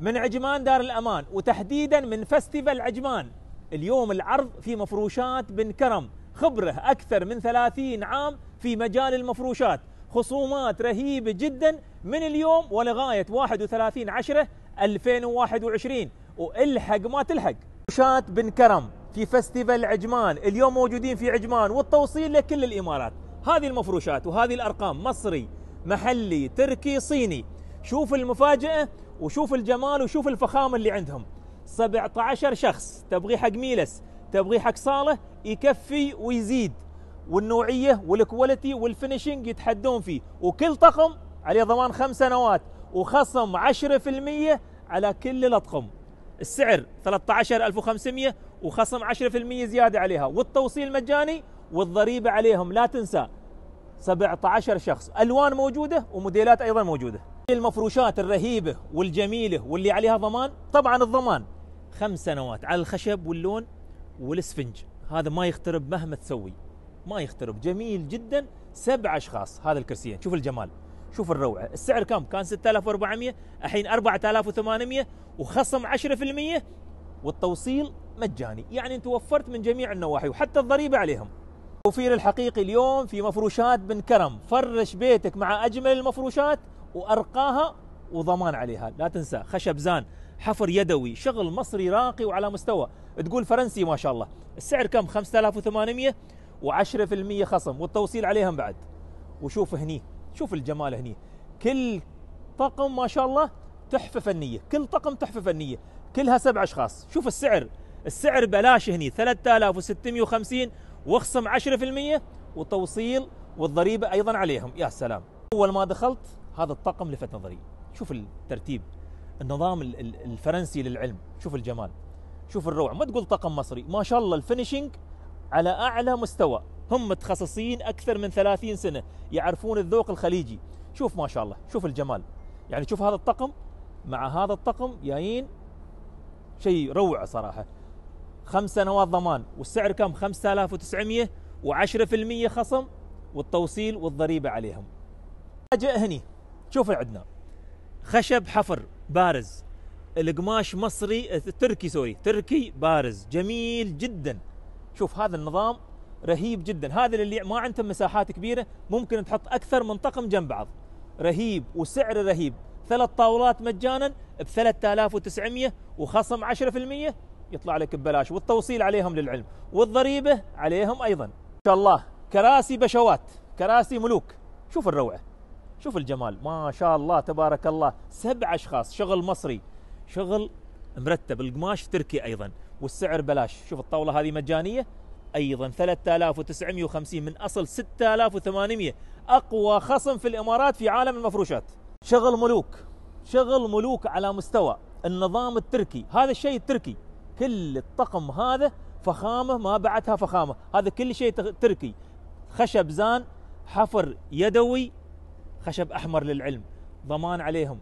من عجمان دار الأمان وتحديدا من فستيفال عجمان اليوم العرض في مفروشات بن كرم خبره أكثر من 30 عام في مجال المفروشات خصومات رهيبة جدا من اليوم ولغاية 31 عشرة 2021 والحق ما تلحق مفروشات بن كرم في فستيفال عجمان اليوم موجودين في عجمان والتوصيل لكل الإمارات هذه المفروشات وهذه الأرقام مصري محلي تركي صيني شوف المفاجأة وشوف الجمال وشوف الفخامه اللي عندهم 17 شخص تبغي حق ميلس تبغي حق صاله يكفي ويزيد والنوعيه والكواليتي والفينيشنج يتحدون فيه وكل طقم عليه ضمان خمس سنوات وخصم 10% على كل الاطقم السعر 13500 وخصم 10% زياده عليها والتوصيل مجاني والضريبه عليهم لا تنسى 17 شخص الوان موجوده وموديلات ايضا موجوده المفروشات الرهيبة والجميلة واللي عليها ضمان طبعا الضمان خمس سنوات على الخشب واللون والاسفنج هذا ما يخترب مهما تسوي ما يخترب جميل جدا سبع اشخاص هذا الكرسيين شوف الجمال شوف الروعه السعر كم كان 6400 الحين 4800 وخصم 10% والتوصيل مجاني يعني انت وفرت من جميع النواحي وحتى الضريبه عليهم التوفير الحقيقي اليوم في مفروشات بن كرم فرش بيتك مع اجمل المفروشات وارقاها وضمان عليها لا تنسى خشب زان حفر يدوي شغل مصري راقي وعلى مستوى تقول فرنسي ما شاء الله السعر كم 5800 و10% خصم والتوصيل عليهم بعد وشوف هني شوف الجمال هني كل طقم ما شاء الله تحفه فنيه كل طقم تحفه فنيه كلها سبع اشخاص شوف السعر السعر بلاش هني 3650 واخصم 10% والتوصيل والضريبه ايضا عليهم يا سلام اول ما دخلت هذا الطاقم لفت نظري شوف الترتيب النظام الفرنسي للعلم شوف الجمال شوف الروعه ما تقول طاقم مصري ما شاء الله الفينشينج على اعلى مستوى هم متخصصين اكثر من 30 سنه يعرفون الذوق الخليجي شوف ما شاء الله شوف الجمال يعني شوف هذا الطقم مع هذا الطقم جايين شيء روعه صراحه خمس سنوات ضمان والسعر كم 5900 و10% خصم والتوصيل والضريبه عليهم. اجا هني شوف عندنا خشب حفر بارز القماش مصري اه، تركي سوري تركي بارز جميل جدا شوف هذا النظام رهيب جدا هذا اللي ما عنده مساحات كبيره ممكن تحط اكثر من طقم جنب بعض رهيب وسعره رهيب ثلاث طاولات مجانا ب 3900 وخصم 10% يطلع لك ببلاش والتوصيل عليهم للعلم والضريبه عليهم ايضا ان شاء الله كراسي بشوات كراسي ملوك شوف الروعه شوف الجمال ما شاء الله تبارك الله سبع أشخاص شغل مصري شغل مرتب القماش تركي أيضا والسعر بلاش شوف الطاولة هذه مجانية أيضا 3950 من أصل 6800 أقوى خصم في الإمارات في عالم المفروشات شغل ملوك شغل ملوك على مستوى النظام التركي هذا الشيء التركي كل الطقم هذا فخامة ما بعدها فخامة هذا كل شيء تركي خشب زان حفر يدوي خشب احمر للعلم ضمان عليهم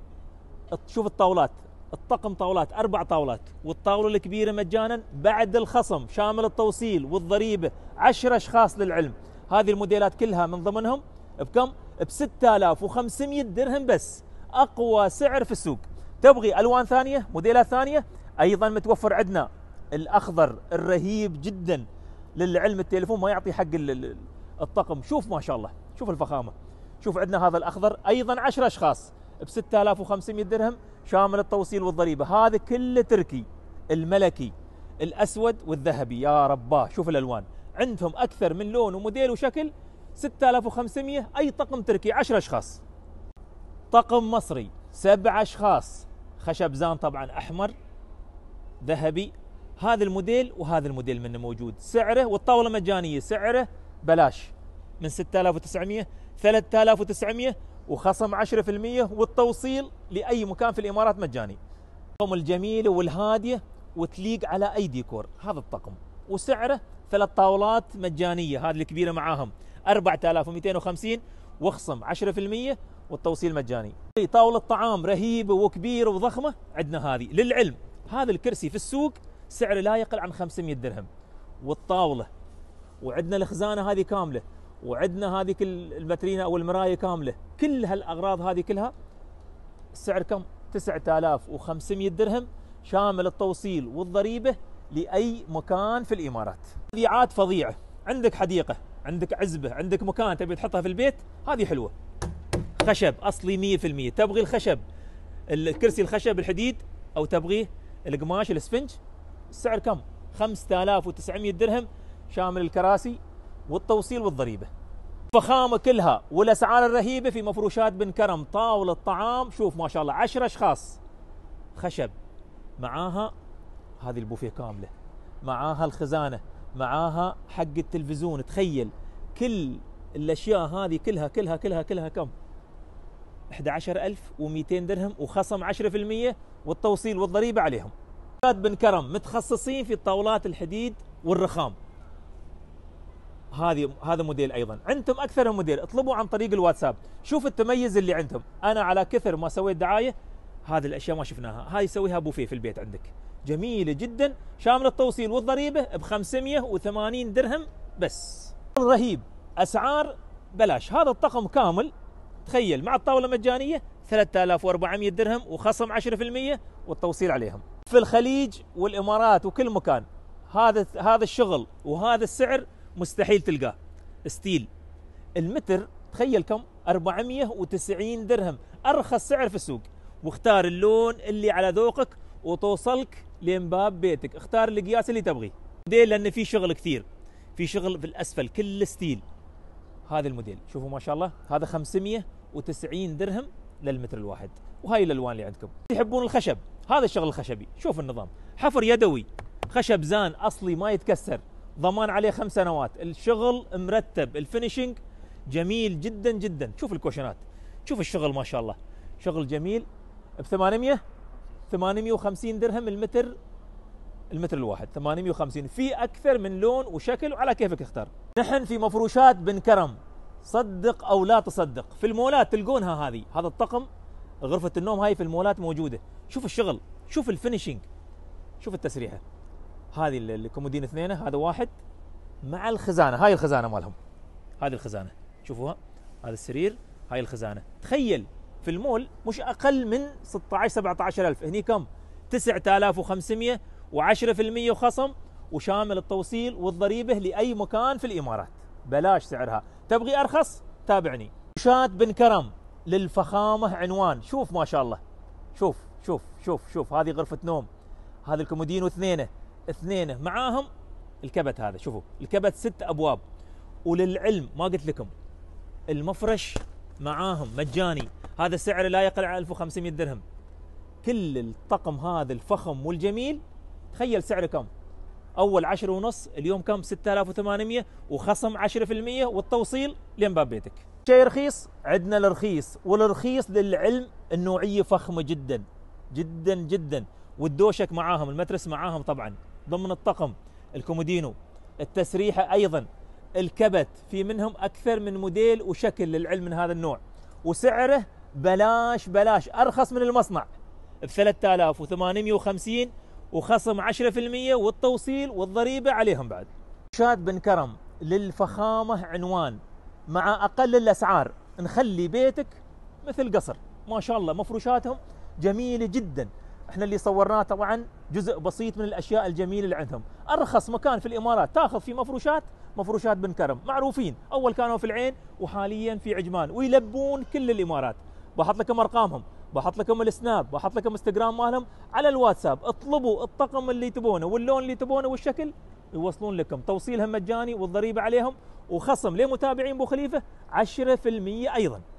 شوف الطاولات الطقم طاولات اربع طاولات والطاوله الكبيره مجانا بعد الخصم شامل التوصيل والضريبه 10 اشخاص للعلم هذه الموديلات كلها من ضمنهم بكم ب 6500 درهم بس اقوى سعر في السوق تبغي الوان ثانيه موديلات ثانيه ايضا متوفر عندنا الاخضر الرهيب جدا للعلم التليفون ما يعطي حق الطقم شوف ما شاء الله شوف الفخامه شوف عندنا هذا الأخضر أيضا 10 أشخاص ب 6500 درهم شامل التوصيل والضريبة هذا كله تركي الملكي الأسود والذهبي يا رباه شوف الألوان عندهم أكثر من لون وموديل وشكل 6500 أي طقم تركي 10 أشخاص طقم مصري سبع أشخاص خشب زان طبعا أحمر ذهبي هذا الموديل وهذا الموديل منه موجود سعره والطاولة مجانية سعره بلاش من 6900 3900 وخصم 10% والتوصيل لاي مكان في الامارات مجاني. الطقم الجميله والهاديه وتليق على اي ديكور هذا الطقم وسعره ثلاث طاولات مجانيه هذه الكبيره معاهم 4250 واخصم 10% والتوصيل مجاني. طاوله طعام رهيبه وكبيره وضخمه عندنا هذه للعلم هذا الكرسي في السوق سعره لا يقل عن 500 درهم والطاوله وعندنا الخزانه هذه كامله وعندنا هذه الباترينا او المرايه كامله كل هالاغراض هذه كلها السعر كم 9500 درهم شامل التوصيل والضريبه لاي مكان في الامارات مبيعات فظيعه عندك حديقه عندك عزبه عندك مكان تبي تحطها في البيت هذه حلوه خشب اصلي 100% تبغي الخشب الكرسي الخشب الحديد او تبغيه القماش الاسفنج السعر كم 5900 درهم شامل الكراسي والتوصيل والضريبة فخامة كلها والأسعار الرهيبة في مفروشات بن كرم طاولة طعام شوف ما شاء الله عشرة أشخاص خشب معاها هذه البوفيه كاملة معاها الخزانة معاها حق التلفزيون تخيل كل الأشياء هذه كلها كلها كلها كلها كم 11200 درهم وخصم 10% والتوصيل والضريبة عليهم بن كرم متخصصين في الطاولات الحديد والرخام هذه هذا موديل ايضا عندكم اكثر من موديل اطلبوا عن طريق الواتساب شوف التميز اللي عندهم انا على كثر ما سويت دعايه هذه الاشياء ما شفناها هاي يسويها بوفيه في البيت عندك جميله جدا شامل التوصيل والضريبه ب 580 درهم بس رهيب اسعار بلاش هذا الطقم كامل تخيل مع الطاوله مجانيه 3400 درهم وخصم 10% والتوصيل عليهم في الخليج والامارات وكل مكان هذا هذا الشغل وهذا السعر مستحيل تلقاه ستيل المتر تخيل كم 490 درهم ارخص سعر في السوق واختار اللون اللي على ذوقك وتوصلك لين باب بيتك اختار القياس اللي تبغيه موديل لان في شغل كثير في شغل في الاسفل كل ستيل هذا الموديل شوفوا ما شاء الله هذا 590 درهم للمتر الواحد وهاي الالوان اللي عندكم يحبون الخشب هذا الشغل الخشبي شوف النظام حفر يدوي خشب زان اصلي ما يتكسر ضمان عليه خمس سنوات الشغل مرتب الفينيشنج جميل جدا جدا شوف الكوشنات شوف الشغل ما شاء الله شغل جميل ب 800 850 درهم المتر المتر الواحد 850 في اكثر من لون وشكل وعلى كيفك اختار نحن في مفروشات بن كرم صدق او لا تصدق في المولات تلقونها هذه هذا الطقم غرفه النوم هاي في المولات موجوده شوف الشغل شوف الفينشينج شوف التسريحه هذه الكومودين اثنين هذا واحد مع الخزانه هاي الخزانه مالهم هذه الخزانه شوفوها هذا السرير هاي الخزانه تخيل في المول مش اقل من 16 17000 هني كم 9500 و10% وخصم وشامل التوصيل والضريبه لاي مكان في الامارات بلاش سعرها تبغي ارخص تابعني شات بن كرم للفخامه عنوان شوف ما شاء الله شوف شوف شوف شوف هذه غرفه نوم هذا الكومودين واثنينه اثنين معاهم الكبت هذا شوفوا الكبت ست ابواب وللعلم ما قلت لكم المفرش معاهم مجاني هذا سعره لا يقل عن 1500 درهم كل الطقم هذا الفخم والجميل تخيل سعره كم اول 10 ونص اليوم كم 6800 وخصم 10% والتوصيل لين باب بيتك شيء رخيص عندنا الرخيص والرخيص للعلم النوعيه فخمه جدا جدا جدا والدوشك معاهم المترس معاهم طبعا ضمن الطقم الكومودينو التسريحة أيضا الكبت في منهم أكثر من موديل وشكل للعلم من هذا النوع وسعره بلاش بلاش أرخص من المصنع ب 3850 وخصم 10% والتوصيل والضريبة عليهم بعد شاد بن كرم للفخامة عنوان مع أقل الأسعار نخلي بيتك مثل قصر ما شاء الله مفروشاتهم جميلة جدا احنا اللي صورناه طبعا جزء بسيط من الاشياء الجميله اللي عندهم ارخص مكان في الامارات تاخذ فيه مفروشات مفروشات بن كرم معروفين اول كانوا في العين وحاليا في عجمان ويلبون كل الامارات بحط لكم ارقامهم بحط لكم السناب بحط لكم انستغرام مالهم على الواتساب اطلبوا الطقم اللي تبونه واللون اللي تبونه والشكل يوصلون لكم توصيلهم مجاني والضريبه عليهم وخصم لمتابعين بو خليفه 10% ايضا